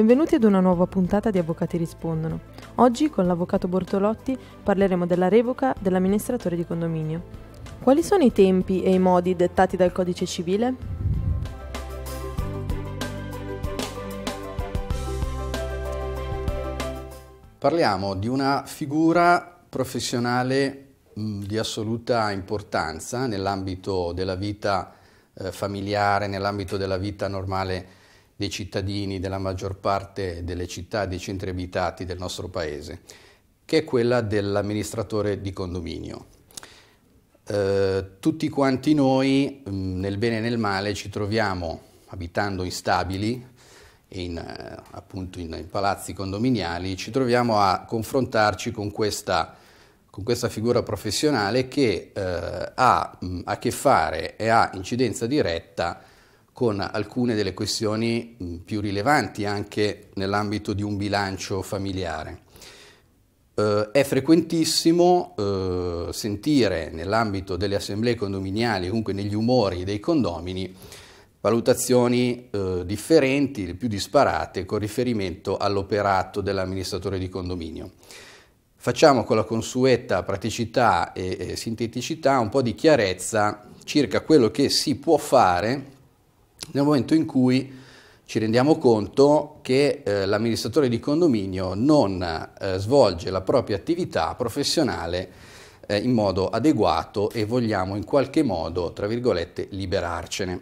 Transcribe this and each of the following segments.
Benvenuti ad una nuova puntata di Avvocati Rispondono. Oggi con l'avvocato Bortolotti parleremo della revoca dell'amministratore di condominio. Quali sono i tempi e i modi dettati dal Codice civile? Parliamo di una figura professionale mm, di assoluta importanza nell'ambito della vita eh, familiare, nell'ambito della vita normale dei cittadini della maggior parte delle città dei centri abitati del nostro paese, che è quella dell'amministratore di condominio. Eh, tutti quanti noi, mm, nel bene e nel male, ci troviamo abitando in stabili, eh, in, appunto in, in palazzi condominiali, ci troviamo a confrontarci con questa con questa figura professionale che eh, ha mm, a che fare e ha incidenza diretta con alcune delle questioni mm, più rilevanti anche nell'ambito di un bilancio familiare. Eh, è frequentissimo eh, sentire nell'ambito delle assemblee condominiali, comunque negli umori dei condomini, valutazioni eh, differenti, le più disparate, con riferimento all'operato dell'amministratore di condominio. Facciamo con la consueta praticità e, e sinteticità un po' di chiarezza circa quello che si può fare nel momento in cui ci rendiamo conto che eh, l'amministratore di condominio non eh, svolge la propria attività professionale eh, in modo adeguato e vogliamo in qualche modo, tra virgolette, liberarcene.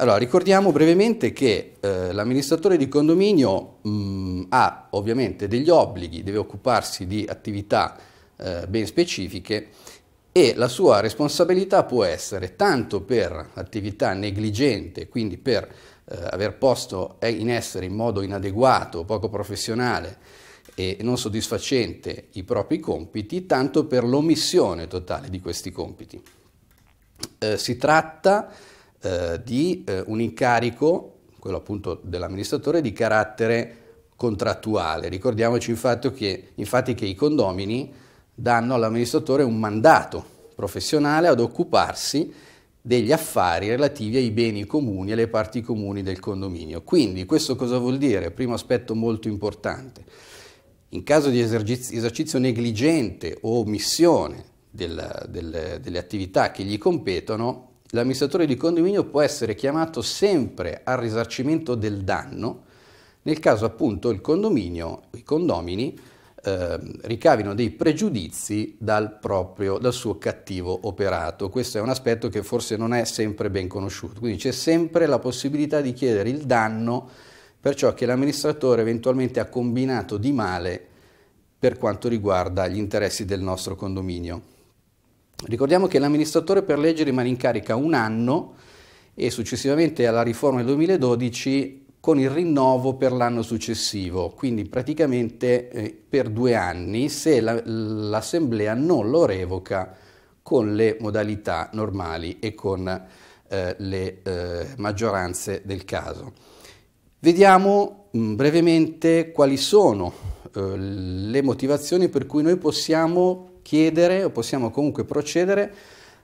Allora, ricordiamo brevemente che eh, l'amministratore di condominio mh, mm, ha ovviamente degli obblighi, deve occuparsi di attività eh, ben specifiche e la sua responsabilità può essere tanto per attività negligente, quindi per eh, aver posto eh, in essere in modo inadeguato, poco professionale e non soddisfacente i propri compiti, tanto per l'omissione totale di questi compiti. Eh, si tratta eh, di eh, un incarico, quello appunto dell'amministratore, di carattere contrattuale. Ricordiamoci infatti che, infatti che i condomini danno all'amministratore un mandato professionale ad occuparsi degli affari relativi ai beni comuni e alle parti comuni del condominio. Quindi questo cosa vuol dire? Primo aspetto molto importante. In caso di esercizio negligente o omissione del, del, delle attività che gli competono, l'amministratore di condominio può essere chiamato sempre al risarcimento del danno nel caso appunto il condominio, i condomini, eh, ricavino dei pregiudizi dal, proprio, dal suo cattivo operato. Questo è un aspetto che forse non è sempre ben conosciuto, quindi c'è sempre la possibilità di chiedere il danno per ciò che l'amministratore eventualmente ha combinato di male per quanto riguarda gli interessi del nostro condominio. Ricordiamo che l'amministratore per legge rimane in carica un anno e successivamente alla riforma del 2012 con il rinnovo per l'anno successivo, quindi praticamente eh, per due anni se l'Assemblea non lo revoca con le modalità normali e con eh, le eh, maggioranze del caso. Vediamo mh, mm, brevemente quali sono eh, le motivazioni per cui noi possiamo chiedere o possiamo comunque procedere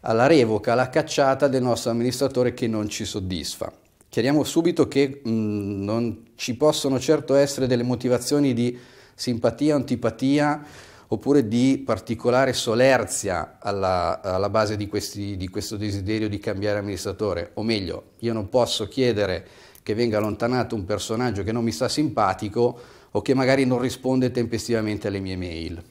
alla revoca, alla cacciata del nostro amministratore che non ci soddisfa. Chiariamo subito che mh, mm, non ci possono certo essere delle motivazioni di simpatia, antipatia oppure di particolare solerzia alla, alla base di, questi, di questo desiderio di cambiare amministratore. O meglio, io non posso chiedere che venga allontanato un personaggio che non mi sta simpatico o che magari non risponde tempestivamente alle mie mail.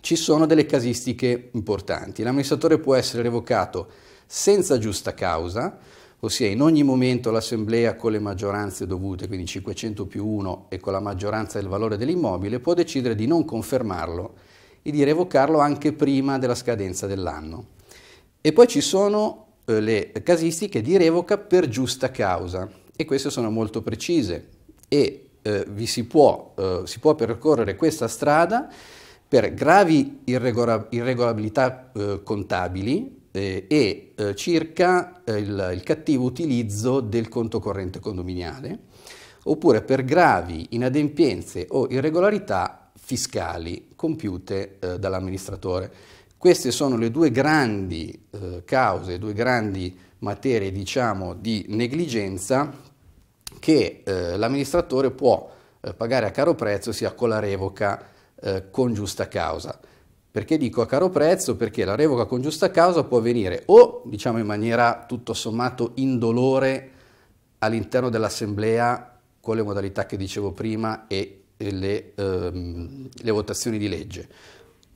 Ci sono delle casistiche importanti. L'amministratore può essere revocato senza giusta causa, ossia in ogni momento l'Assemblea con le maggioranze dovute, quindi 500 più 1 e con la maggioranza del valore dell'immobile, può decidere di non confermarlo e di revocarlo anche prima della scadenza dell'anno. E poi ci sono eh, le casistiche di revoca per giusta causa e queste sono molto precise e eh, vi si può, eh, si può percorrere questa strada per gravi irregola irregolabilità eh, contabili, eh, e eh, circa eh, il, il cattivo utilizzo del conto corrente condominiale, oppure per gravi inadempienze o irregolarità fiscali compiute eh, dall'amministratore. Queste sono le due grandi eh, cause, due grandi materie diciamo, di negligenza che eh, l'amministratore può eh, pagare a caro prezzo sia con la revoca eh, con giusta causa. Perché dico a caro prezzo? Perché la revoca con giusta causa può avvenire o, diciamo in maniera tutto sommato indolore, all'interno dell'Assemblea con le modalità che dicevo prima e, e le, ehm, le votazioni di legge.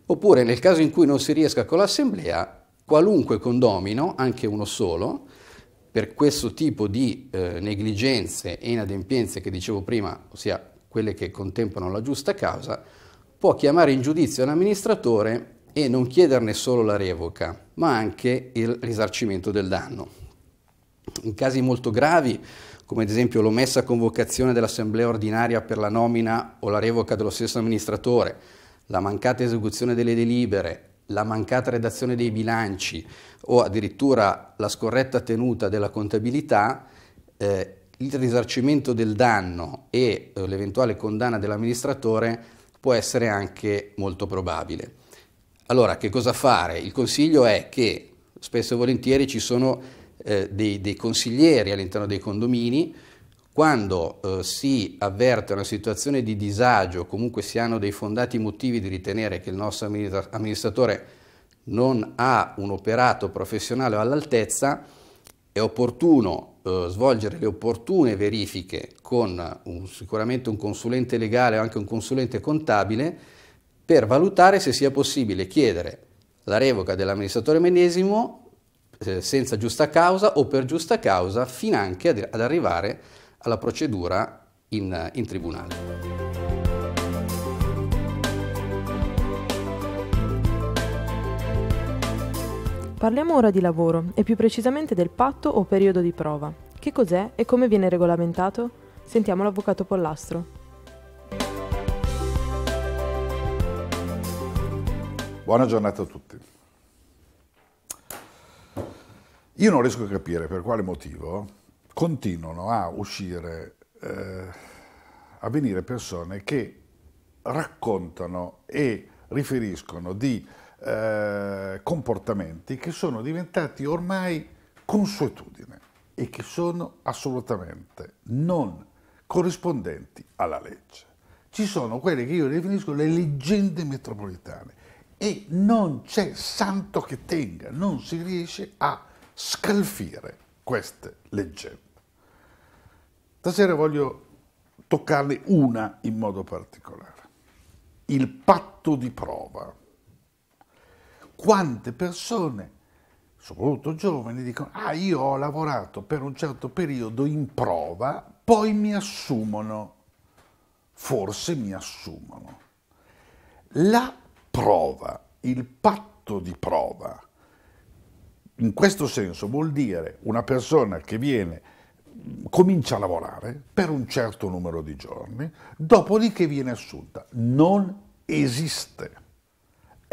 Oppure nel caso in cui non si riesca con l'Assemblea, qualunque condomino, anche uno solo, per questo tipo di eh, negligenze e inadempienze che dicevo prima, ossia quelle che contemplano la giusta causa, può chiamare in giudizio l'amministratore e non chiederne solo la revoca, ma anche il risarcimento del danno. In casi molto gravi, come ad esempio l'omessa convocazione dell'assemblea ordinaria per la nomina o la revoca dello stesso amministratore, la mancata esecuzione delle delibere, la mancata redazione dei bilanci o addirittura la scorretta tenuta della contabilità, eh, il risarcimento del danno e eh, l'eventuale condanna dell'amministratore può essere anche molto probabile. Allora, che cosa fare? Il consiglio è che spesso e volentieri ci sono eh, dei, dei, consiglieri all'interno dei condomini, quando eh, si avverte una situazione di disagio, comunque si hanno dei fondati motivi di ritenere che il nostro amministratore non ha un operato professionale all'altezza, è opportuno eh, svolgere le opportune verifiche con un, sicuramente un consulente legale o anche un consulente contabile per valutare se sia possibile chiedere la revoca dell'amministratore medesimo eh, senza giusta causa o per giusta causa fino anche ad, ad arrivare alla procedura in, in tribunale. Parliamo ora di lavoro e più precisamente del patto o periodo di prova. Che cos'è e come viene regolamentato? Sentiamo l'avvocato Pollastro. Buona giornata a tutti. Io non riesco a capire per quale motivo continuano a uscire, eh, a venire persone che raccontano e riferiscono di eh, comportamenti che sono diventati ormai consuetudine e che sono assolutamente non corrispondenti alla legge. Ci sono quelle che io definisco le leggende metropolitane e non c'è santo che tenga, non si riesce a scalfire queste leggende. Stasera voglio toccarne una in modo particolare, il patto di prova quante persone, soprattutto giovani, dicono ah io ho lavorato per un certo periodo in prova, poi mi assumono, forse mi assumono. La prova, il patto di prova, in questo senso vuol dire una persona che viene, comincia a lavorare per un certo numero di giorni, dopodiché viene assunta. Non esiste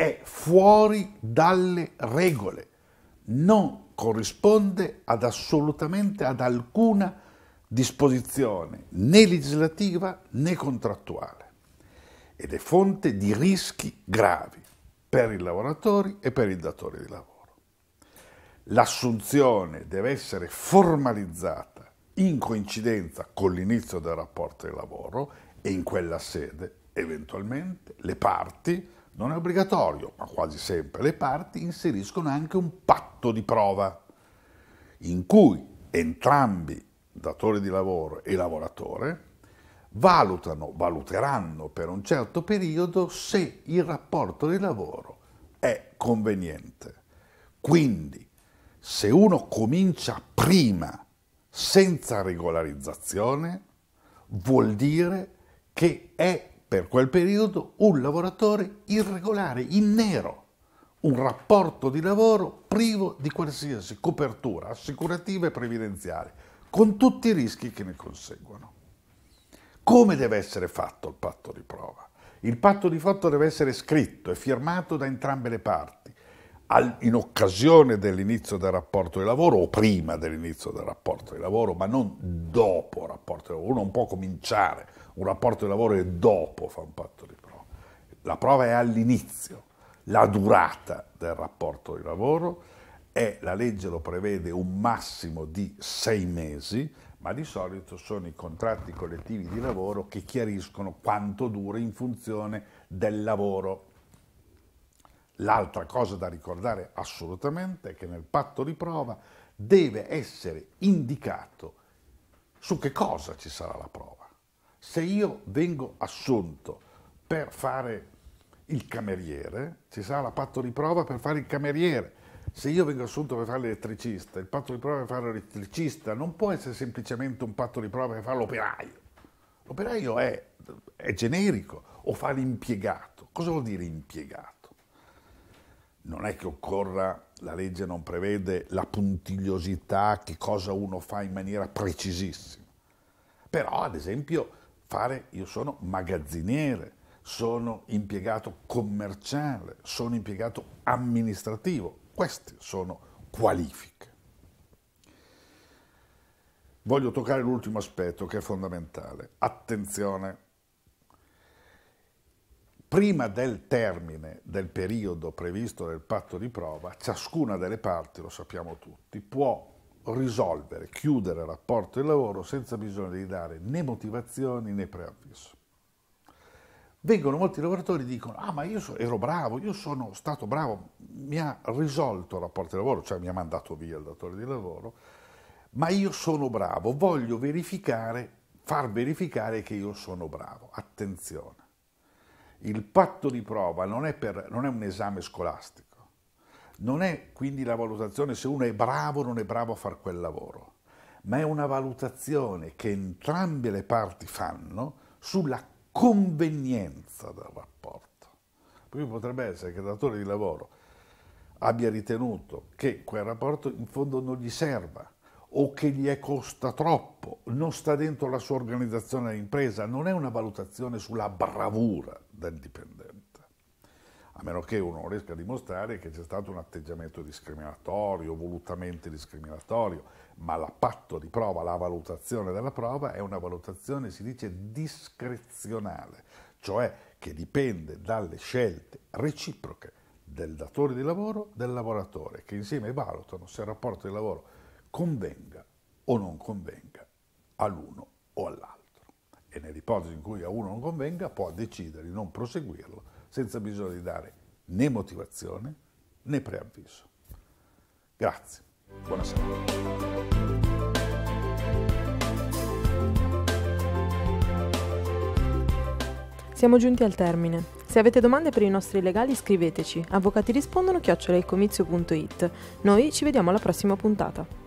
è fuori dalle regole, non corrisponde ad assolutamente ad alcuna disposizione né legislativa né contrattuale ed è fonte di rischi gravi per i lavoratori e per il datore di lavoro. L'assunzione deve essere formalizzata in coincidenza con l'inizio del rapporto di lavoro e in quella sede eventualmente le parti non è obbligatorio, ma quasi sempre le parti inseriscono anche un patto di prova in cui entrambi, datore di lavoro e lavoratore, valutano, valuteranno per un certo periodo se il rapporto di lavoro è conveniente. Quindi, se uno comincia prima senza regolarizzazione, vuol dire che è per quel periodo un lavoratore irregolare, in nero, un rapporto di lavoro privo di qualsiasi copertura assicurativa e previdenziale, con tutti i rischi che ne conseguono. Come deve essere fatto il patto di prova? Il patto di fatto deve essere scritto e firmato da entrambe le parti in occasione dell'inizio del rapporto di lavoro o prima dell'inizio del rapporto di lavoro, ma non dopo il rapporto di lavoro. Uno non può cominciare un rapporto di lavoro e dopo fa un patto di prova. La prova è all'inizio. La durata del rapporto di lavoro è, la legge lo prevede, un massimo di sei mesi, ma di solito sono i contratti collettivi di lavoro che chiariscono quanto dura in funzione del lavoro L'altra cosa da ricordare assolutamente è che nel patto di prova deve essere indicato su che cosa ci sarà la prova. Se io vengo assunto per fare il cameriere, ci sarà la patto di prova per fare il cameriere. Se io vengo assunto per fare l'elettricista, il patto di prova per fare l'elettricista non può essere semplicemente un patto di prova per fare l'operaio. L'operaio è, è generico o fa l'impiegato. Cosa vuol dire impiegato? non è che occorra, la legge non prevede la puntigliosità, che cosa uno fa in maniera precisissima. Però, ad esempio, fare, io sono magazziniere, sono impiegato commerciale, sono impiegato amministrativo, queste sono qualifiche. Voglio toccare l'ultimo aspetto che è fondamentale. Attenzione, prima del termine del periodo previsto nel patto di prova, ciascuna delle parti, lo sappiamo tutti, può risolvere, chiudere il rapporto di lavoro senza bisogno di dare né motivazioni né preavviso. Vengono molti lavoratori e dicono, ah ma io ero bravo, io sono stato bravo, mi ha risolto il rapporto di lavoro, cioè mi ha mandato via il datore di lavoro, ma io sono bravo, voglio verificare, far verificare che io sono bravo. Attenzione il patto di prova non è, per, non è un esame scolastico, non è quindi la valutazione se uno è bravo o non è bravo a fare quel lavoro, ma è una valutazione che entrambe le parti fanno sulla convenienza del rapporto. Perché potrebbe essere che il datore di lavoro abbia ritenuto che quel rapporto in fondo non gli serva, o che gli è costa troppo, non sta dentro la sua organizzazione d'impresa, non è una valutazione sulla bravura del dipendente, a meno che uno riesca a dimostrare che c'è stato un atteggiamento discriminatorio, volutamente discriminatorio, ma la patto di prova, la valutazione della prova è una valutazione, si dice, discrezionale, cioè che dipende dalle scelte reciproche del datore di lavoro, del lavoratore, che insieme valutano se il rapporto di lavoro convenga o non convenga all'uno o all'altro. E nell'ipotesi in cui a uno non convenga può decidere di non proseguirlo senza bisogno di dare né motivazione né preavviso. Grazie, buona serata. Siamo giunti al termine. Se avete domande per i nostri legali scriveteci avvocatirispondono chiocciolailcomizio.it. Noi ci vediamo alla prossima puntata.